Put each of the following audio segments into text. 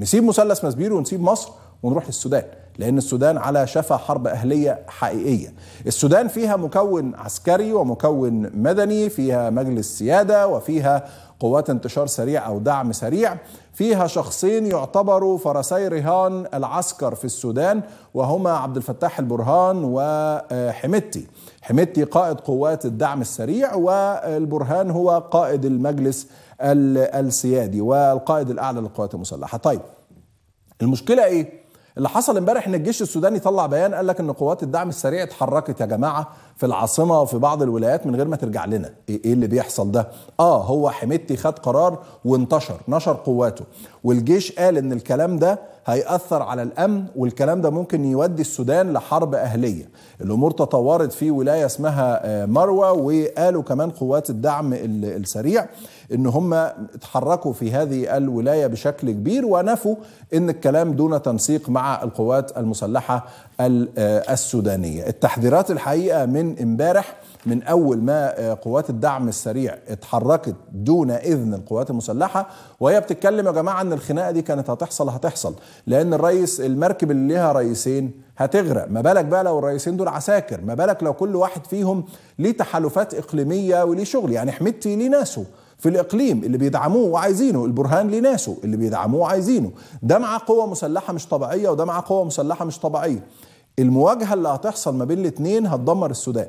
نسيب مثلث مسبيري ونسيب مصر ونروح للسودان لأن السودان على شفا حرب أهلية حقيقية السودان فيها مكون عسكري ومكون مدني فيها مجلس سيادة وفيها قوات انتشار سريع أو دعم سريع فيها شخصين يعتبروا فرسي رهان العسكر في السودان وهما عبد الفتاح البرهان وحمتي آه، حمتي قائد قوات الدعم السريع والبرهان هو قائد المجلس السيادي والقائد الأعلى للقوات المسلحة طيب المشكلة إيه؟ اللي حصل امبارح ان الجيش السوداني طلع بيان قال لك ان قوات الدعم السريع اتحركت يا جماعه في العاصمه وفي بعض الولايات من غير ما ترجع لنا إيه-, ايه اللي بيحصل ده اه هو حميدتي خد قرار وانتشر نشر قواته والجيش قال ان الكلام ده هيأثر على الأمن والكلام ده ممكن يودي السودان لحرب أهلية الأمور تطورت في ولاية اسمها آه، مروة وقالوا كمان قوات الدعم السريع ان هم اتحركوا في هذه الولاية بشكل كبير ونفوا ان الكلام دون تنسيق مع القوات المسلحة آه، السودانية التحذيرات الحقيقة من امبارح من اول ما آه، قوات الدعم السريع اتحركت دون اذن القوات المسلحه وهي بتتكلم يا جماعه ان الخناقه دي كانت هتحصل هتحصل لان الرئيس المركب اللي ليها رئيسين هتغرق ما بالك بقى لو الرئيسين دول عساكر ما بالك لو كل واحد فيهم ليه تحالفات اقليميه وليه شغل يعني حميدتي ليه ناسه في الاقليم اللي بيدعموه وعايزينه البرهان ليه ناسه اللي بيدعموه وعايزينه ده مع قوه مسلحه مش طبيعيه وده مع قوه مسلحه مش طبيعيه المواجهه اللي هتحصل ما بين الاثنين هتدمر السودان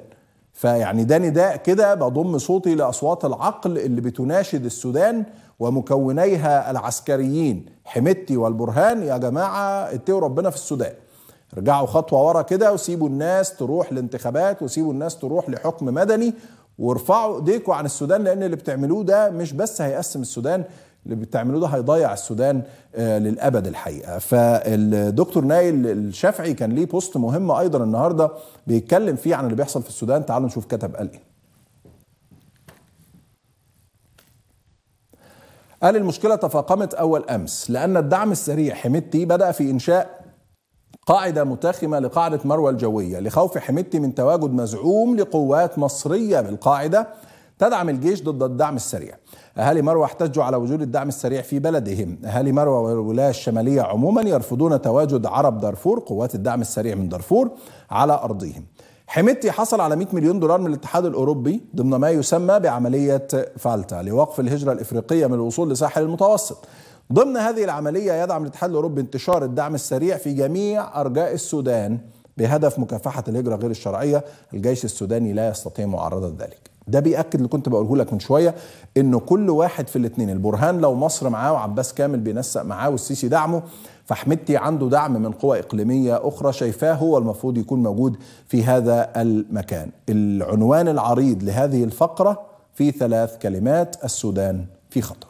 فيعني ده نداء كده بضم صوتي لاصوات العقل اللي بتناشد السودان ومكونيها العسكريين حمدتي والبرهان يا جماعه اتقوا ربنا في السودان ارجعوا خطوه ورا كده وسيبوا الناس تروح لانتخابات وسيبوا الناس تروح لحكم مدني وارفعوا ايديكم عن السودان لان اللي بتعملوه ده مش بس هيقسم السودان اللي بتعملوه ده هيضيع السودان آه، للابد الحقيقه فالدكتور نايل الشافعي كان ليه بوست مهم ايضا النهارده بيتكلم فيه عن اللي بيحصل في السودان تعالوا نشوف كتب قال ايه قال المشكله تفاقمت اول امس لان الدعم السريع حميدتي بدا في انشاء قاعدة متاخمة لقاعدة مروى الجوية لخوف حميدتي من تواجد مزعوم لقوات مصرية بالقاعدة تدعم الجيش ضد الدعم السريع أهالي مروى احتجوا على وجود الدعم السريع في بلدهم أهالي مروى والولاية الشمالية عموما يرفضون تواجد عرب دارفور قوات الدعم السريع من دارفور على أرضهم حميدتي حصل على 100 مليون دولار من الاتحاد الاوروبي ضمن ما يسمى بعمليه فالتا لوقف الهجره الافريقيه من الوصول لساحل المتوسط. ضمن هذه العمليه يدعم الاتحاد الاوروبي انتشار الدعم السريع في جميع ارجاء السودان بهدف مكافحه الهجره غير الشرعيه، الجيش السوداني لا يستطيع معارضه ذلك. ده بيأكد اللي كنت بقوله لك من شوية إنه كل واحد في الاتنين البرهان لو مصر معاه وعباس كامل بينسق معاه والسيسي دعمه فحمدتي عنده دعم من قوى إقليمية أخرى شايفاه هو المفروض يكون موجود في هذا المكان العنوان العريض لهذه الفقرة في ثلاث كلمات السودان في خطر